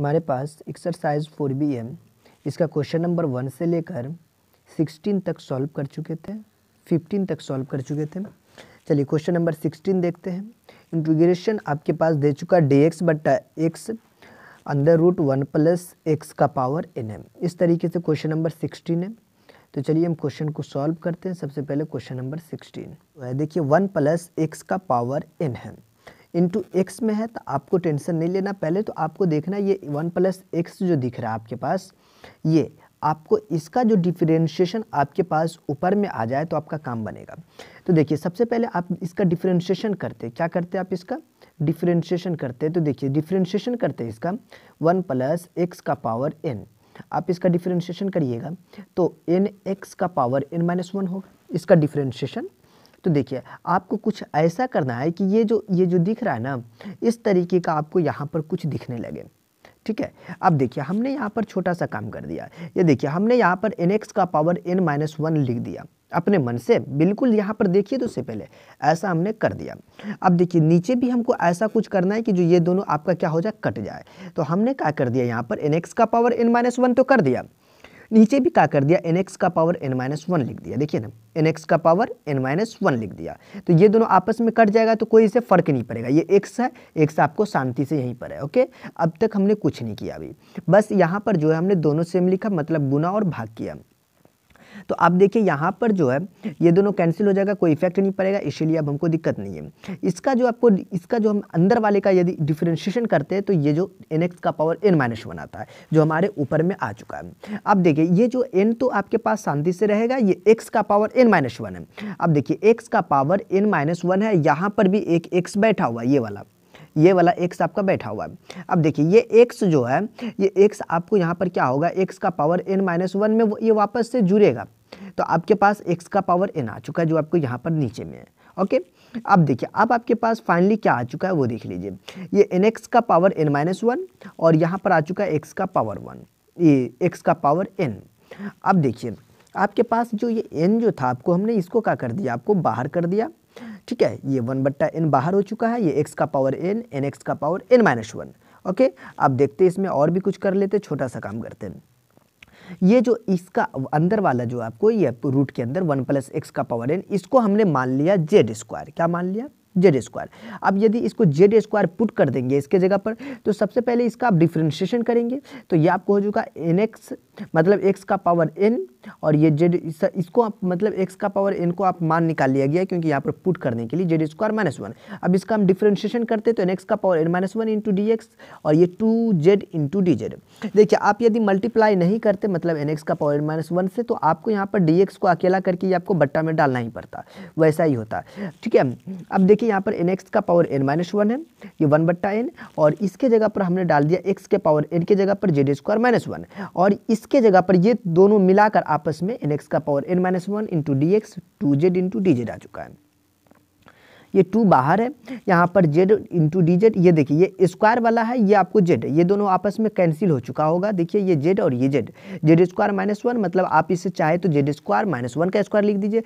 हमारे पास exercise four B M इसका क्वेश्चन नंबर वन से लेकर सिक्सटीन तक सॉल्व कर चुके थे फिफ्टीन तक सॉल्व कर चुके थे चलिए क्वेश्चन नंबर सिक्सटीन देखते हैं इंटीग्रेशन आपके पास दे चुका डी एक्स बट्टा एक्स अंदर रूट वन प्लस एक्स का पावर एन एम इस तरीके से क्वेश्चन नंबर सिक्सटीन है तो चलिए हम क्वेश्चन को सॉल्व करते हैं सबसे पहले क्वेश्चन नंबर सिक्सटीन देखिए वन प्लस एक्स का पावर एन है इंटू एक्स में है तो आपको टेंशन नहीं लेना पहले तो आपको देखना ये वन प्लस एक्स जो दिख रहा है आपके पास ये आपको इसका जो डिफरेंशिएशन आपके पास ऊपर में आ जाए तो आपका काम बनेगा तो देखिए सबसे पहले आप इसका डिफ्रेंशिएशन करते क्या करते आप इसका डिफ्रेंशिएशन करते तो देखिए डिफरेंशिएशन करते इसका वन प्लस एक्स का पावर एन आप इसका डिफरेंशिएशन करिएगा तो एन एक्स का पावर एन माइनस वन होगा इसका डिफरेंशिएशन तो देखिए आपको कुछ ऐसा करना है कि ये जो ये जो दिख रहा है ना इस तरीके का आपको यहाँ पर कुछ दिखने लगे ठीक है अब देखिए हमने यहाँ पर छोटा सा काम कर दिया ये देखिए हमने यहाँ पर एन एक्स का पावर एन माइनस वन लिख दिया अपने मन से बिल्कुल यहाँ पर देखिए तो उससे पहले ऐसा हमने कर दिया अब देखिए नीचे भी हमको ऐसा कुछ करना है कि जो ये दोनों आपका क्या हो जाए कट जाए तो हमने क्या कर दिया यहाँ पर एन एक्स का पावर एन माइनस वन तो कर दिया नीचे भी क्या कर दिया एन एक्स का पावर एन माइनस वन लिख दिया देखिए ना एन एक्स का पावर एन माइनस वन लिख दिया तो ये दोनों आपस में कट जाएगा तो कोई इसे फ़र्क नहीं पड़ेगा ये एक्स है एक्स आपको शांति से यहीं पर है ओके अब तक हमने कुछ नहीं किया अभी बस यहाँ पर जो है हमने दोनों सेम लिखा मतलब गुना और भाग किया तो अब देखिए यहाँ पर जो है ये दोनों कैंसिल हो जाएगा कोई इफेक्ट नहीं पड़ेगा इसीलिए अब हमको दिक्कत नहीं है इसका जो आपको इसका जो हम अंदर वाले का यदि डिफ्रेंशिएशन करते हैं तो ये जो एन एक्स का पावर एन माइनस वन आता है जो हमारे ऊपर में आ चुका है अब देखिए ये जो एन तो आपके पास शांति से रहेगा ये एक्स का पावर एन माइनस वन है अब देखिए एक्स का पावर एन माइनस वन है यहाँ पर भी एक एक्स बैठा हुआ ये वाला ये वाला एक्स आपका बैठा हुआ है अब देखिए ये एक्स जो है ये एक्स आपको यहाँ पर क्या होगा एक्स का पावर एन माइनस वन में ये वापस से जुड़ेगा तो आपके पास एक्स का पावर एन आ चुका है जो आपको यहाँ पर नीचे में है ओके अब देखिए अब आपके पास फाइनली क्या आ चुका है वो देख लीजिए ये एन एक्स का पावर एन माइनस वन और यहाँ पर आ चुका है एक्स का पावर वन ये एक्स का पावर एन अब देखिए आपके पास जो ये एन जो था आपको हमने इसको क्या कर दिया आपको बाहर कर दिया ठीक है ये वन बट्टा एन बाहर हो चुका है ये एक्स का पावर एन एन एक्स का power n minus one okay आप देखते इसमें और भी कुछ कर लेते छोटा सा काम करते हैं ये जो इसका अंदर वाला जो आपको ये रूट के अंदर वन प्लस एक्स का पावर एन इसको हमने मान लिया जेड स्क्वायर क्या मान लिया जेड स्क्वायर अब यदि इसको जेड स्क्वायर पुट कर देंगे इसके जगह पर तो सबसे पहले इसका आप डिफ्रेंशिएशन करेंगे तो ये आपको हो चुका एन एक्स मतलब एक्स का पावर एन और ये जेड इस, इसको आप मतलब एक्स का पावर एन को आप मान निकाल लिया गया क्योंकि यहाँ पर पुट करने के लिए जेड स्क्वायर माइनस वन अब इसका हम डिफ्रेंशिएशन करते तो एन एक्स का power n minus one into D x और ये two z into d z देखिए आप यदि मल्टीप्लाई नहीं करते मतलब एन एक्स का पावर एन माइनस वन से तो आपको यहाँ पर डी एक्स को अकेला करके ये आपको बट्टा में डालना ही पड़ता वैसा ही होता ठीक है अब देखिए यहाँ पर एन एक्स का पावर एन माइनस वन है ये वन बट्टा एन और इसके जगह पर हमने डाल दिया एक्स के पावर एन के जगह पर जेड स्क्वायर माइनस वन और इसके जगह पर ये दोनों मिलाकर आपस में एन एक्स का power n minus one into D x two z into d z आ चुका है ये टू बाहर है यहाँ पर जेड इंटू डी जेड ये देखिए ये स्क्वायर वाला है ये आपको जेड ये दोनों आपस में कैंसिल हो चुका होगा देखिए ये जेड और ये z z square minus one मतलब आप इसे चाहे तो जेड स्क्वायर माइनस वन का स्क्वायर लिख दीजिए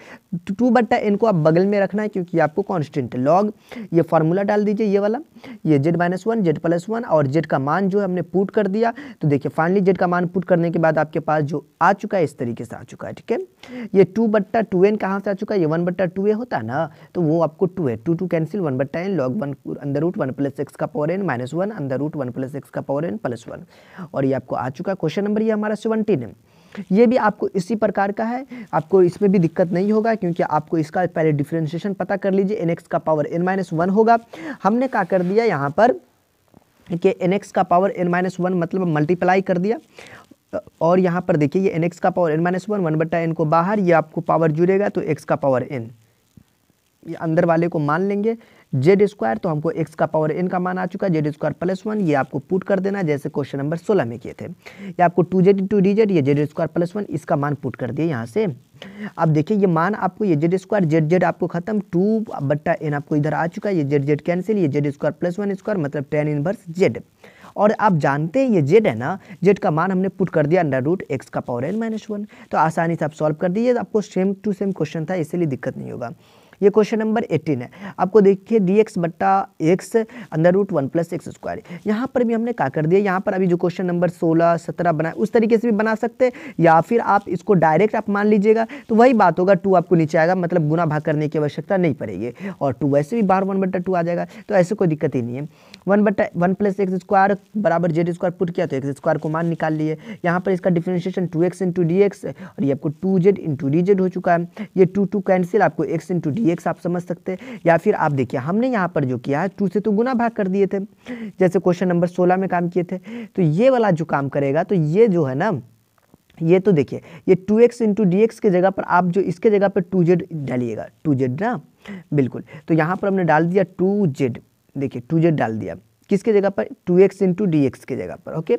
टू बट्टा इनको आप बगल में रखना है क्योंकि आपको कॉन्स्टेंट लॉग ये फार्मूला डाल दीजिए ये वाला ये z minus one z plus one और जेड का मान जो है हमने पुट कर दिया तो देखिए फाइनली जेड का मान पुट करने के बाद आपके पास जो आ चुका है इस तरीके से आ चुका है ठीक है ये टू बट्टा टू एन कहाँ से आ चुका है ये वन बट्टा टू ए होता है ना तो वो आपको टू है two two cancel one but ten log one अंदर रूट वन प्लस एक्स का पावर एन माइनस वन अंदर रूट वन प्लस एक्स का पावर एन प्लस वन और ये आपको आ चुका है क्वेश्चन नंबर ये हमारा सेवनटीन है ये भी आपको इसी प्रकार का है आपको इसमें भी दिक्कत नहीं होगा क्योंकि आपको इसका पहले डिफ्रेंशिएशन पता कर लीजिए एन एक्स का पावर एन माइनस वन होगा हमने क्या कर दिया यहाँ पर कि एन एक्स का पावर एन माइनस वन मतलब मल्टीप्लाई कर दिया और यहाँ पर देखिए ये एन एक्स का power n minus one one बट्टा एन को बाहर ये आपको पावर जुड़ेगा तो एक्स का पावर एन ये अंदर वाले को मान लेंगे जेड स्क्वायर तो हमको एक्स का पावर एन का मान आ चुका है जेड स्क्वायर प्लस वन ये आपको पुट कर देना जैसे क्वेश्चन नंबर सोलह में किए थे ये आपको two z two d z ये जेड स्क्वायर प्लस वन इसका मान पुट कर दिए यहाँ से अब देखिए ये मान आपको ये जेड स्क्वायर जेड जेड आपको खत्म टू बट्टा एन आपको इधर आ चुका है ये जेड जेड कैंसिल ये z square plus one square मतलब टेन इनवर्स जेड और आप जानते हैं ये जेड है ना जेड का मान हमने पुट कर दिया अंडर रूट एक्स का पावर एन माइनस वन तो आसानी से आप सॉल्व कर दीजिए आपको सेम टू सेम क्वेश्चन था इसलिए दिक्कत नहीं होगा ये क्वेश्चन नंबर एटीन है आपको देखिए डी एक्स बट्टा एक्स अंदर root one plus x square यहाँ पर भी हमने क्या कर दिया यहाँ पर अभी जो क्वेश्चन नंबर सोलह सत्रह बनाए उस तरीके से भी बना सकते हैं या फिर आप इसको डायरेक्ट आप मान लीजिएगा तो वही बात होगा टू आपको नीचे आएगा मतलब गुना भाग करने की आवश्यकता नहीं पड़ेगी और टू वैसे भी बाहर वन बट्टा टू आ जाएगा तो ऐसे कोई दिक्कत ही नहीं है वन बट्टा वन प्लस एक्स स्क्वायर बराबर जेड स्क्वायर पुट किया तो एक्स स्क्वायर को मान निकाल लिए यहाँ पर इसका differentiation two x into D x और ये आपको two z into d z हो चुका है ये टू टू कैंसिल आपको एक्स इंटू डी एक्स आप समझ सकते हैं या फिर आप देखिए हमने यहाँ पर जो किया है टू से तो गुना भाग कर दिए थे जैसे क्वेश्चन नंबर सोलह में काम किए थे तो ये वाला जो काम करेगा तो ये जो है ना ये तो देखिए ये two x into D x की जगह पर आप जो इसके जगह पर टू जेड डालिएगा टू जेड ना बिल्कुल तो यहाँ पर हमने डाल दिया टू जेड देखिए टू जेड डाल दिया किसके जगह पर two x into D x के जगह पर ओके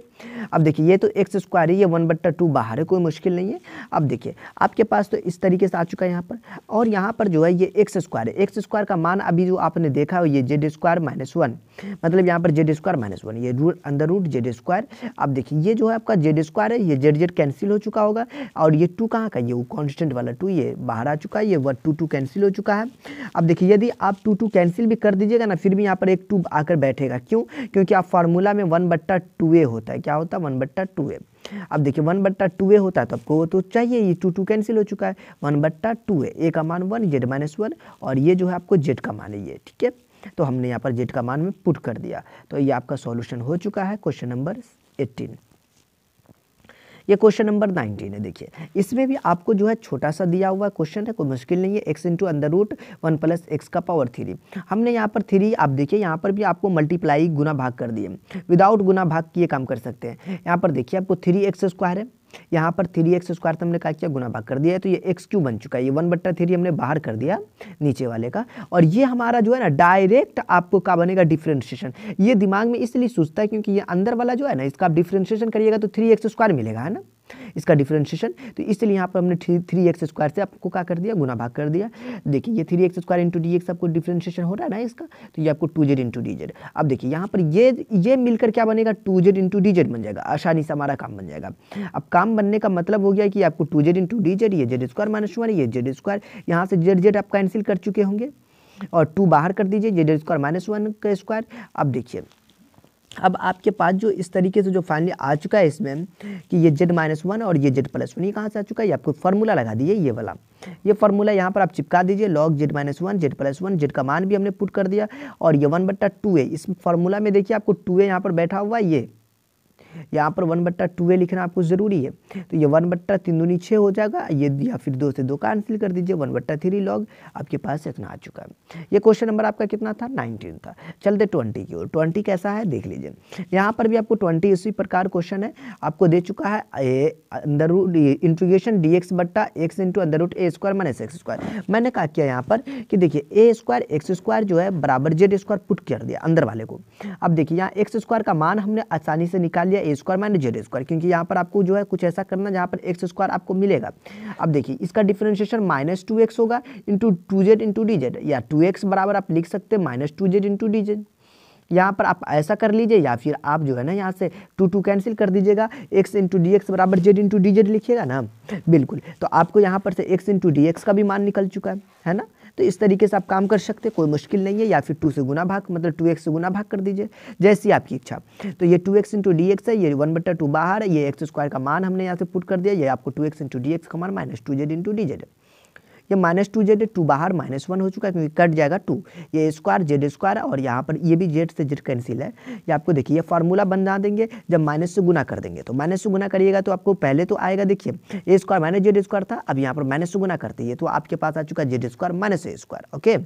अब देखिए ये तो एक्स स्क्वायर है ये वन बट्टा टू बाहर है कोई मुश्किल नहीं है अब देखिए आपके पास तो इस तरीके से आ चुका है यहाँ पर और यहाँ पर जो है ये एक्स स्क्वायर है एक्स स्क्वायर का मान अभी जो आपने देखा है ये जेड स्क्वायर माइनस वन मतलब यहाँ पर जेड स्क्वायर माइनस वन ये root under root z square अब देखिए ये जो है आपका जेड स्क्वायर है ये जेड जेड कैंसिल हो चुका होगा और ये टू कहाँ का ये वो कॉन्स्टेंट वाला टू ये बाहर आ चुका है ये वन टू टू कैंसिल हो चुका है अब देखिए यदि आप टू टू कैंसिल भी कर दीजिएगा ना फिर भी यहाँ पर एक टू आकर बैठेगा क्यों क्योंकि आप फार्मूला में वन बट्टा टू ए होता है क्या होता है वन बट्टा टू ए अब देखिए वन बट्टा टू ए होता है तो आपको वो तो चाहिए ये टू टू कैंसिल हो चुका है वन बट्टा टू ए ए का मान वन जेड माइनस वन और ये जो है आपको जेड का मान है ये ठीक है तो हमने यहाँ पर जेड का मान में पुट कर दिया तो ये आपका सॉल्यूशन हो चुका है क्वेश्चन नंबर एट्टीन ये क्वेश्चन नंबर नाइनटीन है देखिए इसमें भी आपको जो है छोटा सा दिया हुआ क्वेश्चन है कोई मुश्किल नहीं है एक्स इंटू अंदर रूट वन प्लस एक्स का पावर थ्री हमने यहाँ पर थ्री आप देखिए यहाँ पर भी आपको मल्टीप्लाई गुना भाग कर दिए विदाउट गुना भाग किए काम कर सकते हैं यहाँ पर देखिए आपको थ्री एक्स स्क्वायर है यहाँ पर थ्री एक्स स्क्वायर तो हमने क्या किया गुना भाग कर दिया है तो ये एक्स क्यू बन चुका है ये वन बट्टा थ्री हमने बाहर कर दिया नीचे वाले का और ये हमारा जो है ना डायरेक्ट आपको क्या बनेगा डिफ्रेंशिएशन ये दिमाग में इसलिए सोचता है क्योंकि ये अंदर वाला जो है ना इसका आप डिफ्रेंशिएशन करिएगा तो थ्री एक्स स्क्वायर मिलेगा है ना इसका डिफ्रेंशिएशन तो इसलिए यहाँ पर हमने थ्री थ्री एक्स स्क्वायर से आपको क्या कर दिया गुना भाग कर दिया देखिए ये three x square into D x आपको डिफ्रेंशिएशन हो रहा है ना इसका तो ये आपको two z into d z अब देखिए यहाँ पर ये ये मिलकर क्या बनेगा two z into d z बन जाएगा आसानी से हमारा काम बन जाएगा अब काम बनने का मतलब हो गया कि आपको two z into d z ये जेड स्क्वायर माइनस वन ये जेड स्क्वायर यहाँ से जेड जेड आप कैंसिल कर चुके होंगे और टू बाहर कर दीजिए जेड स्क्वायर माइनस वन का स्क्वायर अब देखिए अब आपके पास जो इस तरीके से जो फाइनली आ चुका है इसमें कि ये जेड माइनस वन और ये जेड प्लस वन ये कहाँ से आ चुका है ये आपको फार्मूला लगा दीजिए ये वाला ये फार्मूला यहाँ पर आप चिपका दीजिए log z minus one z plus one z का मान भी हमने पुट कर दिया और ये वन बट्टा टू ए इस फार्मूला में देखिए आपको टू ए यहाँ पर बैठा हुआ है ये यहाँ पर वन बट्टा टू ए लिखना आपको ज़रूरी है तो ये वन बट्टा तीन दूनी छः हो जाएगा ये या फिर दो से दो का कैंसिल कर दीजिए वन बट्टा थ्री लॉग आपके पास इतना आ चुका है ये क्वेश्चन नंबर आपका कितना था नाइनटीन था चलते ट्वेंटी की ओर ट्वेंटी कैसा है देख लीजिए यहाँ पर भी आपको ट्वेंटी इसी प्रकार क्वेश्चन है आपको दे चुका है ए अंदर रूट इंट्रीगेशन डी एक्स बट्टा एक्स इंटू अंदर root a square minus x square मैंने कहा किया यहाँ पर कि देखिए ए स्क्वायर एक्स स्क्वायर जो है बराबर जेड स्क्वायर पुट कर दिया अंदर वाले को अब देखिए यहाँ एक्स स्क्वायर का मान हमने आसानी से निकाल लिया a square minus z square क्योंकि यहाँ पर आपको जो है कुछ ऐसा करना जहाँ पर एक्स स्क्वायर आपको मिलेगा अब देखिए इसका डिफ्रेंशिएशन माइनस टू एक्स होगा into two z into d z या टू एक्स बराबर आप लिख सकते हैं minus two z into d z यहाँ पर आप ऐसा कर लीजिए या फिर आप जो है ना यहाँ से टू टू कैंसिल कर दीजिएगा एक्स इंटू डी एक्स बराबर जेड इंटू डी जेड लिखिएगा ना बिल्कुल तो आपको यहाँ पर से एक्स इंटू डी एक्स का भी मान निकल चुका है है ना तो इस तरीके से आप काम कर सकते कोई मुश्किल नहीं है या फिर टू से गुना भाग मतलब टू एक्स से गुना भाग कर दीजिए जैसी आपकी इच्छा तो ये two x into D x है ये वन बट्टा टू बाहर है ये एक्स स्क्वायर का मान हमने यहाँ से पुट कर दिया ये आपको two x into D x का मान minus two z into d z है ये माइनस टू जेड टू बाहर माइनस वन हो चुका है क्योंकि कट जाएगा टू ये स्क्वायर जेड स्क्वायर और यहाँ पर ये भी जेड से जेड कैंसिल है ये आपको देखिए फार्मूला बना देंगे जब माइनस से गुना कर देंगे तो माइनस से गुना करिएगा तो आपको पहले तो आएगा देखिए a square minus z square था अब यहाँ पर माइनस से गुना करते ये तो आपके पास आ चुका है z square minus a square okay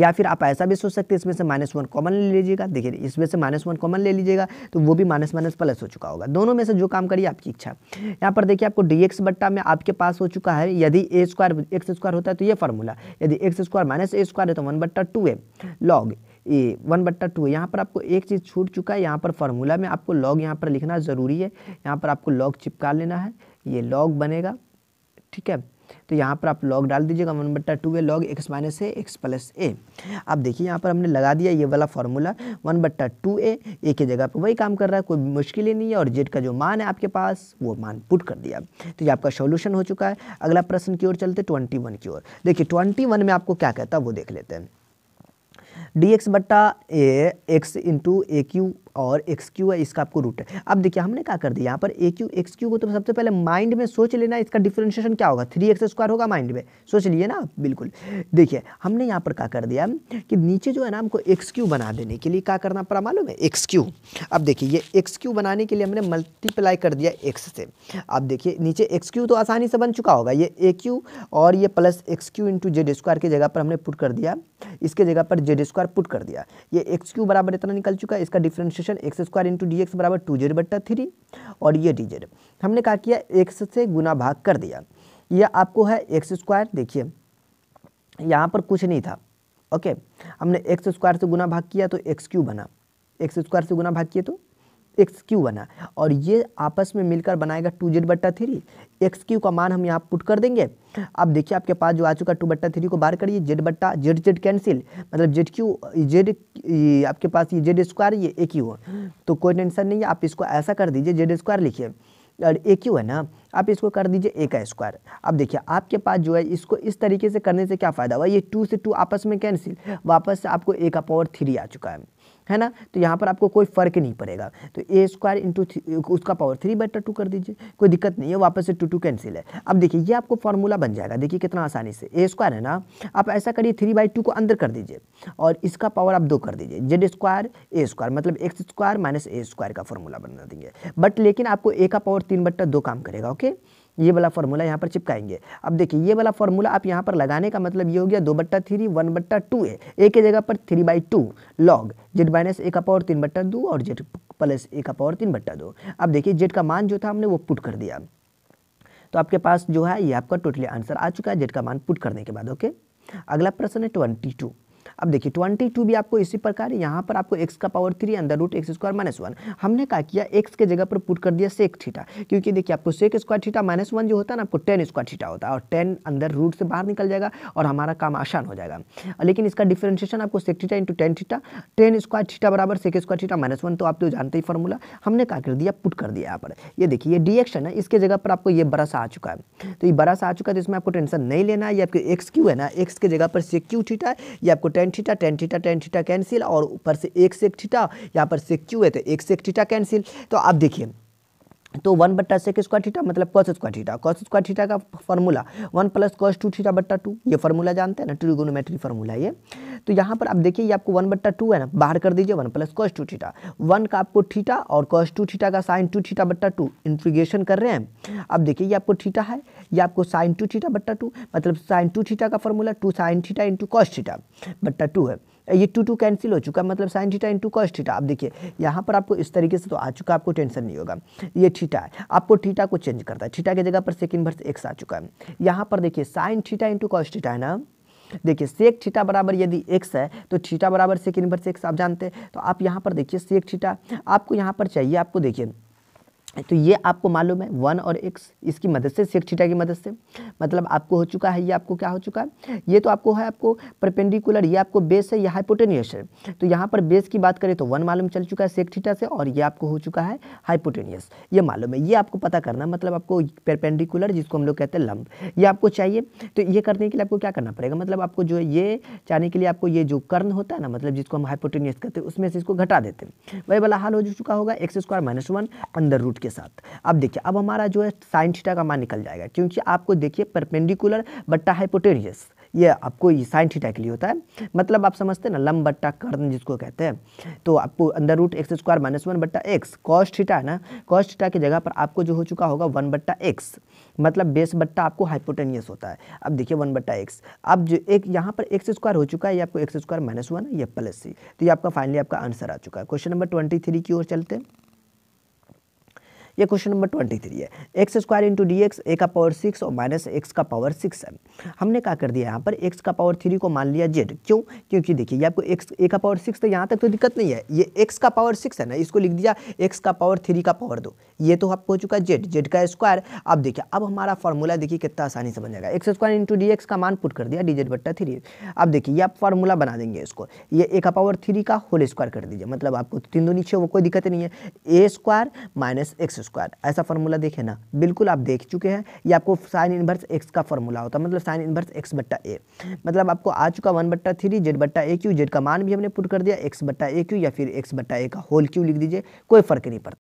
या फिर आप ऐसा भी सोच सकते हैं इसमें से माइनस वन कॉमन ले लीजिएगा देखिए इसमें से माइनस वन कॉमन ले लीजिएगा तो वो भी माइनस माइनस प्लस हो चुका होगा दोनों में से जो काम करिए आपकी इच्छा यहाँ पर देखिए आपको डी एक्स बट्टा में आपके पास हो चुका है यदि ए स्क्वायर एक्स स्क्वायर होता है तो ये फॉर्मूला यदि x square minus a square है तो वन बट्टा two a log a one बट्टा टू यहाँ पर आपको एक चीज़ छूट चुका है यहाँ पर फार्मूला में आपको लॉग यहाँ पर लिखना ज़रूरी है यहाँ पर आपको लॉग चिपका लेना है ये लॉग बनेगा ठीक है तो यहाँ पर आप लॉग डाल दीजिएगा वन बट्टा two a log x minus a x plus a आप देखिए यहाँ पर हमने लगा दिया ये वाला फार्मूला वन बट्टा टू ए ए की जगह पर वही काम कर रहा है कोई मुश्किल ही नहीं है और जेड का जो मान है आपके पास वो मान पुट कर दिया तो ये आपका सोल्यूशन हो चुका है अगला प्रश्न की ओर चलते ट्वेंटी वन की ओर देखिए ट्वेंटी वन में आपको क्या कहता है वो देख लेते हैं डी एक्स बट्टा a x into a cube और एक्स क्यू है इसका आपको रूट है अब देखिए हमने क्या कर दिया यहाँ पर ए क्यू एक्स क्यू को तो सबसे पहले माइंड में सोच लेना इसका डिफ्रेंशिएशन क्या होगा थ्री एक्स स्क्वायर होगा माइंड में सोच लिए ना बिल्कुल देखिए हमने यहाँ पर क्या कर दिया कि नीचे जो है ना हमको एक्स क्यू बना देने के लिए क्या करना पड़ा मालूम है एक्स क्यू अब देखिए ये एक्स क्यू बनाने के लिए हमने मल्टीप्लाई कर दिया एक्स से अब देखिए नीचे एक्स क्यू तो आसानी से बन चुका होगा ये ए क्यू और ये plus x cube into z square की जगह पर हमने पुट कर दिया इसके जगह पर जेड स्क्वायर पुट कर दिया ये एक्स क्यू बराबर इतना निकल चुका है इसका differentiation x square into D x बराबर टू जेड बट्टा थ्री और ये डी जेड हमने कहा किया एक्स से गुना भाग कर दिया यह आपको है एक्स स्क्वायर देखिए यहाँ पर कुछ नहीं था ओके हमने एक्स स्क्वायर से गुना भाग किया तो एक्स क्यू बना एक्स स्क्वायर से गुना भाग किया तो एक्स क्यू बना और ये आपस में मिलकर बनाएगा टू जेड बट्टा थ्री एक्स क्यू का मान हम यहाँ पुट कर देंगे अब देखिए आपके पास जो आ चुका है टू बट्टा थ्री को बार करिए जेड बट्टा जेड जेड कैंसिल मतलब जेड क्यू जेड आपके पास ये जेड स्क्वायर ये ए क्यू तो कोई टेंशन नहीं है आप इसको ऐसा कर दीजिए जेड स्क्वायर लिखिए और ए क्यू है ना आप इसको कर दीजिए ए का स्क्वायर अब देखिए आपके पास जो है इसको इस तरीके से करने से क्या फ़ायदा हुआ ये टू से टू आपस में कैंसिल वापस आपको ए का पावर थ्री आ चुका है है ना तो यहाँ पर आपको कोई फ़र्क नहीं पड़ेगा तो ए स्क्वायर इंटू उसका पावर थ्री बाई टू कर दीजिए कोई दिक्कत नहीं है वापस से टू टू कैंसिल है अब देखिए ये आपको फॉर्मूला बन जाएगा देखिए कितना आसानी से ए स्क्वायर है ना आप ऐसा करिए थ्री बाई टू को अंदर कर दीजिए और इसका पावर आप दो कर दीजिए जेड स्क्वायर ए स्क्वायर मतलब x square minus a square का फॉर्मूला बना देंगे बट लेकिन आपको ए का पावर तीन बट्टा दो काम करेगा ओके ये वाला फॉर्मूला यहाँ पर चिपकाएंगे अब देखिए ये वाला फॉर्मूला आप यहाँ पर लगाने का मतलब ये हो गया दो बट्टा थ्री वन बट्टा टू ए ए के जगह पर three by two log z minus एक का तीन बट्टा दो और जेड प्लस ए का पावर तीन बट्टा दो अब देखिए जेड का मान जो था हमने वो पुट कर दिया तो आपके पास जो है ये आपका टोटली आंसर आ चुका है जेड का मान पुट करने के बाद ओके अगला प्रश्न है ट्वेंटी टू अब देखिए ट्वेंटी टू भी आपको इसी प्रकार यहाँ पर आपको एक्स का पावर थ्री अंदर root x square minus one हमने कहा किया एक्स के जगह पर पुट कर दिया सेक थीटा क्योंकि देखिए आपको sec square theta minus one जो होता है ना आपको टेन स्क्वायर थीटा होता है और टेन अंदर रूट से बाहर निकल जाएगा और हमारा काम आसान हो जाएगा लेकिन इसका डिफ्रेंशिएशन आपको sec theta into tan theta tan square theta बराबर sec square theta minus one तो आप तो जानते ही फॉर्मूला हमने क्या कर दिया पुट कर दिया यहाँ पर ये देखिए ये डी है ना इसके जगह पर आपको ये बरस आ चुका है तो ये बरस आ चुका है तो इसमें आपको टेंशन नहीं लेना ये आपके एक्स क्यू है ना एक्स के जगह पर सेक क्यू थीटा ये आपको tan tan theta tan theta tan theta cancel और ऊपर से एक सेक थीटा यहाँ पर सेक क्यू है तो एक सेक थीटा कैंसिल तो आप देखिए तो वन बट्टा सेक स्क्वायर थीटा मतलब cos square theta cos square theta का formula one plus cos two theta बट्टा टू ये फॉर्मूला जानते हैं ना ट्रिगोनोमेट्री फॉर्मूला ये तो यहाँ पर आप देखिए आपको वन बट्टा टू है ना बाहर कर दीजिए one plus cos two theta one का आपको थीटा और कॉस टू थीटा का साइन टू थीटा बट्टा टू इंट्रीगेशन कर रहे हैं अब देखिए ये आपको थीटा है ये आपको साइन टू थीटा बट्टा टू मतलब साइन टू थीटा का formula two sine theta into cos theta बट्टा टू है ये टू टू कैंसिल हो चुका है मतलब sine theta into cos theta आप देखिए यहाँ पर आपको इस तरीके से तो आ चुका है आपको टेंशन नहीं होगा ये थीटा है आपको थीटा को चेंज करता है थीटा की जगह पर सेकेंड वर्स एक्स आ चुका है यहाँ पर देखिए sine theta into cos theta है ना देखिए सेक छीटा बराबर यदि एक्स है तो छीटा बराबर सेक इनवर्स एक्स आप जानते हैं तो आप यहाँ पर देखिए सेक छीटा आपको यहाँ पर चाहिए आपको देखिए तो ये आपको मालूम है वन और एक्स इसकी मदद से सेक थीटा की मदद से मतलब आपको हो चुका है ये आपको क्या हो चुका है ये तो आपको है आपको परपेंडिकुलर ये आपको बेस है यह हाइपोटेनियस है तो यहाँ पर बेस की बात करें तो वन मालूम चल चुका है सेक थीटा से और ये आपको हो चुका है हाइपोटेनियस ये मालूम है ये आपको पता करना मतलब आपको परपेंडिकुलर जिसको हम लोग कहते हैं लंब ये आपको चाहिए तो ये करने के लिए आपको क्या करना पड़ेगा मतलब आपको जो ये चाहने के लिए आपको ये जो कर्ण होता है ना मतलब जिसको हम हाइपोटेनियस कहते हैं उसमें से इसको घटा देते हैं वही वाला हाल हो चुका होगा एक्स स्क्वायर माइनस वन अंदर रूट के साथ अब देखिए अब हमारा जो है साइन थीटा का मान निकल जाएगा क्योंकि आपको देखिए परपेंडिकुलर बट्टा हाइपोटेनियस ये आपको ये साइन थीटा के लिए होता है मतलब आप समझते हैं ना लम बट्टा कर्ण जिसको कहते हैं तो आपको under root x square minus one बट्टा एक्स कॉस थीटा है ना कॉस थीटा की जगह पर आपको जो हो चुका होगा वन बट्टा एक्स मतलब बेस बट्टा आपको हाइपोटेनियस होता है अब देखिए वन बट्टा एक्स अब जो एक यहाँ पर एक्स स्क्वायर हो चुका है ये आपको एक्स स्क्वायर माइनस वन ये प्लस सी तो ये आपका फाइनली आपका आंसर आ चुका है क्वेश्चन नंबर ट्वेंटी थ्री की ओर चलते हैं ये क्वेश्चन नंबर ट्वेंटी थ्री है x square into D x a का पावर सिक्स और माइनस एक्स का पावर सिक्स है हमने क्या कर दिया यहाँ पर एक्स का पावर थ्री को मान लिया जेड क्यों क्योंकि देखिए आपको एक्स ए का पावर सिक्स तो यहाँ तक तो दिक्कत नहीं है ये एक्स का पावर सिक्स है ना इसको लिख दिया एक्स का पावर थ्री का पावर दो ये तो आपको हो चुका है जेड जेड का स्क्वायर अब देखिए अब हमारा फॉर्मूला देखिए कितना आसानी से बन जाएगा x square into D x का मान पुट कर दिया डी जेड बट्टा थ्री अब देखिए ये आप फार्मूला बना देंगे इसको ये ए का पावर थ्री का होल स्क्वायर कर दीजिए मतलब आपको तो तीन दो नीचे वो कोई दिक्कत नहीं है a square minus x square ऐसा फॉर्मूला देखे ना बिल्कुल आप देख चुके हैं ये आपको साइन इन्वर्स एक्स का फॉर्मूला होता है मतलब साइन इन्वर्स एक्स बट्टा ए मतलब आपको आ चुका वन बट्टा थ्री जेड बट्टा ए क्यू जेड का मान भी हमने पुट कर दिया एक्स बट्टा ए क्यू या फिर एक्स बट्टा ए का होल क्यू लिख दीजिए कोई फर्क नहीं पड़ता